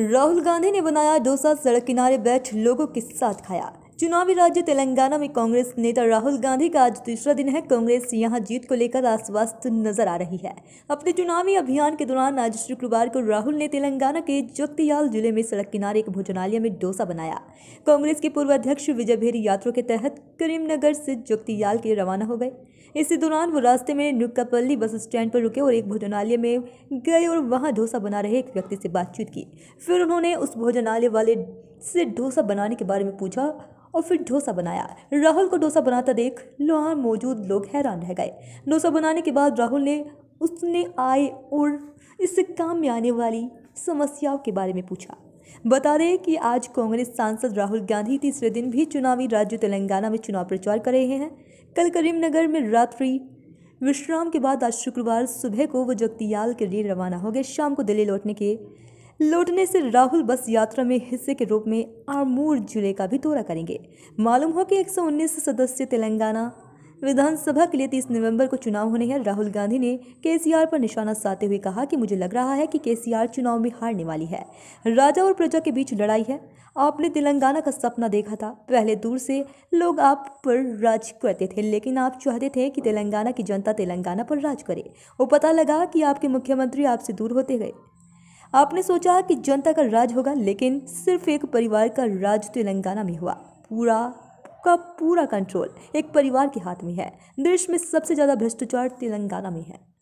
राहुल गांधी ने बनाया डोसा सड़क किनारे बैठ लोगों के साथ खाया चुनावी राज्य तेलंगाना में कांग्रेस नेता राहुल गांधी का आज तीसरा दिन है कांग्रेस यहां जीत को लेकर आश्वस्त नजर आ रही है अपने चुनावी अभियान के दौरान आज शुक्रवार को राहुल ने तेलंगाना के जगतियाल जिले में सड़क किनारे एक भोजनालय में डोसा बनाया कांग्रेस के पूर्व अध्यक्ष विजय भेरी यात्रा के तहत करीमनगर से जगतियाल के रवाना हो गए इसी दौरान वो रास्ते में नुक्कापल्ली बस स्टैंड पर रुके और एक भोजनालय में गए और वहाँ डोसा बना रहे एक व्यक्ति से बातचीत की फिर उन्होंने उस भोजनालय वाले से डोसा बनाने के बारे में पूछा और फिर डोसा बनाया राहुल को डोसा बनाता देख वहाँ मौजूद लोग हैरान रह गए डोसा बनाने के बाद राहुल ने उसने आय और इससे काम में आने वाली समस्याओं के बारे में पूछा बता दें कि आज कांग्रेस सांसद राहुल गांधी तीसरे दिन भी चुनावी राज्य तेलंगाना में चुनाव प्रचार कर रहे हैं कल करीमनगर में रात्रि विश्राम के बाद आज शुक्रवार सुबह को वो जगतियाल के लिए रवाना हो गए शाम को दिल्ली लौटने के लौटने से राहुल बस यात्रा में हिस्से के रूप में आमूर जिले का भी दौरा करेंगे मालूम हो कि 119 सदस्य तेलंगाना विधानसभा के लिए 30 नवंबर को चुनाव होने हैं राहुल गांधी ने केसीआर पर निशाना साधते हुए कहा कि मुझे लग रहा है कि केसीआर चुनाव में हारने वाली है राजा और प्रजा के बीच लड़ाई है आपने तेलंगाना का सपना देखा था पहले दूर से लोग आप पर राज करते थे लेकिन आप चाहते थे कि तेलंगाना की जनता तेलंगाना पर राज करे और पता लगा कि आपके मुख्यमंत्री आपसे दूर होते गए आपने सोचा कि जनता का राज होगा लेकिन सिर्फ एक परिवार का राज तेलंगाना में हुआ पूरा का पूरा कंट्रोल एक परिवार के हाथ में है देश में सबसे ज़्यादा भ्रष्टाचार तेलंगाना में है